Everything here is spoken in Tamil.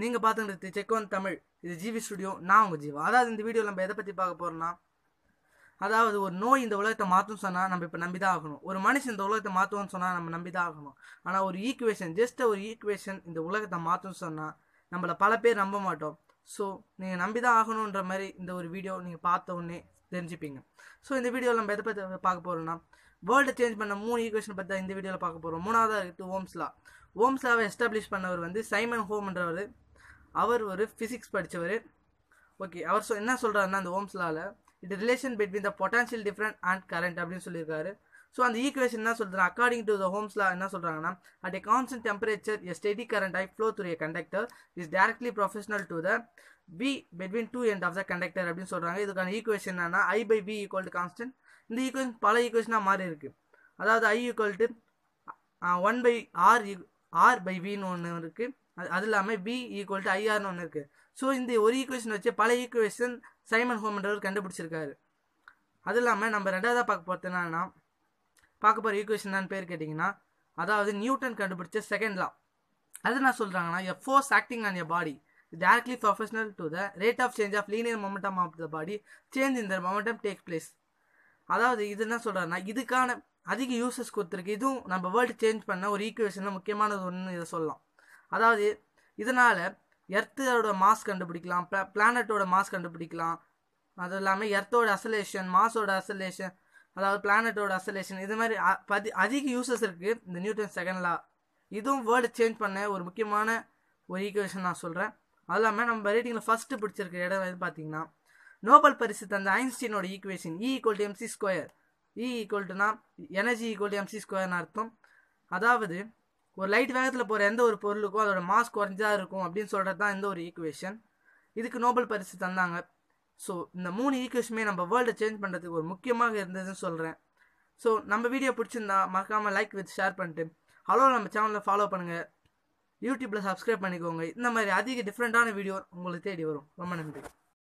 நீங்கள் செக் செக்கோன் தமிழ் இது ஜிவி ஸ்டுடியோ நான் உங்கள் ஜீவா அதாவது இந்த வீடியோ நம்ம எதை பற்றி பார்க்க போறோம்னா அதாவது ஒரு நோய் இந்த உலகத்தை மாற்றும் சொன்னால் நம்ம இப்போ நம்பி தான் ஆகணும் ஒரு மனுஷன் இந்த உலகத்தை மாற்றுவோம்னு சொன்னால் நம்ம நம்பி தான் ஆகணும் ஆனால் ஒரு ஈக்குவேஷன் ஜஸ்ட் ஒரு ஈக்குவேஷன் இந்த உலகத்தை மாற்றும் சொன்னால் நம்மளை பல பேர் நம்ப மாட்டோம் ஸோ நீங்கள் நம்பி தான் ஆகணுன்ற மாதிரி இந்த ஒரு வீடியோ நீங்கள் பார்த்த உடனே தெரிஞ்சுப்பீங்க ஸோ இந்த வீடியோவில் நம்ம எதை பற்றி பார்க்க போறோம்னா வேர்ல்டு சேஞ்ச் பண்ண மூணு ஈக்குவேஷன் பற்றி இந்த வீடியோவில் பார்க்க போகிறோம் மூணாவதாக இருக்குது ஓம்ஸ்லா ஓம்ஸ்லாவை எஸ்டாப்ளிஷ் பண்ணவர் வந்து சைமன் ஹோம்ன்றவர் அவர் ஒரு ஃபிசிக்ஸ் படித்தவர் ஓகே அவர் சொ என்ன சொல்கிறாருன்னா அந்த ஓம்ஸ்லாவில் it relation between the potential different and current அப்படின்னு சொல்லியிருக்காரு ஸோ அந்த ஈக்குவேஷன் என்ன சொல்கிறாங்க அக்கார்டிங் டு த ஹோம்ஸ்லாம் என்ன சொல்கிறாங்கன்னா at a constant temperature a steady current I flow through a conductor is directly proportional to the P between two end of the conductor அப்படின்னு சொல்கிறாங்க இதுக்கான ஈக்குவேஷன் என்னன்னா I by P equal to constant இந்த ஈக்குவேஷன் பல ஈக்குவேஷனாக மாறி இருக்குது அதாவது I equal to one by R R by வின்னு ஒன்று இருக்குது அது இல்லாமல் பி ஈக்குவல் டு ஐஆர்னு ஒன்று இருக்குது ஸோ இந்த ஒரு ஈக்குவேஷன் வச்சு பல ஈக்குவேஷன் சைமன் ஹோம்ன்றவர் கண்டுபிடிச்சிருக்காரு அது இல்லாமல் நம்ம ரெண்டாவதாக பார்க்க போகிறது என்னன்னா பார்க்க போகிற ஈக்குவேஷன் தான் பேர் கேட்டிங்கன்னா அதாவது நியூட்டன் கண்டுபிடிச்ச செகண்ட் லா அது என்ன சொல்கிறாங்கன்னா a force acting on a body directly proportional to the rate of change of linear momentum of the body change இந்த மொமெண்டம் டேக் பிளேஸ் அதாவது இது என்ன சொல்கிறாருன்னா இதுக்கான அதிக யூசஸ் கொடுத்துருக்கு இதுவும் நம்ம வேர்ல்டு சேஞ்ச் பண்ண ஒரு ஈக்குவேஷனில் முக்கியமானது ஒன்று இதை சொல்லலாம் அதாவது இதனால் எர்த்தோட மாஸ் கண்டுபிடிக்கலாம் பிளானட்டோட மாஸ் கண்டுபிடிக்கலாம் அது இல்லாமல் எர்த்தோட அசலேஷன் மாஸோட அசலேஷன் அதாவது பிளானட்டோட அசலேஷன் இது மாதிரி பதி அதிக யூசஸ் இருக்குது இந்த நியூட்டன் செகண்ட் லா இதுவும் வேர்டு சேஞ்ச் பண்ண ஒரு முக்கியமான ஒரு ஈக்குவேஷன் நான் சொல்கிறேன் அது இல்லாமல் நம்ம ரேட்டிங்கில் ஃபஸ்ட்டு பிடிச்சிருக்க இடம் எது பார்த்தீங்கன்னா நோபல் பரிசு தந்த ஐன்ஸ்டீனோட equation E equal to MC square E equal டுனா எனர்ஜி ஈக்குவல் டு எம்சி ஸ்கொயர்னு அர்த்தம் அதாவது ஒரு லைட் வேகத்தில் போகிற எந்த ஒரு பொருளுக்கும் அதோட மாஸ் குறைஞ்சா இருக்கும் அப்படின்னு சொல்கிறது தான் இந்த ஒரு ஈக்குவேஷன் இதுக்கு நோபல் பரிசு தந்தாங்க ஸோ இந்த மூணு ஈக்குவேஷனுமே நம்ம வேர்ல்டை சேஞ்ச் பண்ணுறதுக்கு ஒரு முக்கியமாக இருந்ததுன்னு சொல்கிறேன் ஸோ நம்ம வீடியோ பிடிச்சிருந்தா மறக்காமல் லைக் வித் ஷேர் பண்ணிட்டு ஹலோ நம்ம சேனலில் ஃபாலோ பண்ணுங்கள் யூடியூப்பில் சப்ஸ்கிரைப் பண்ணிக்கோங்க இந்த மாதிரி அதிக டிஃப்ரெண்ட்டான வீடியோ உங்களுக்கு தேடி வரும் ரொம்ப நன்றி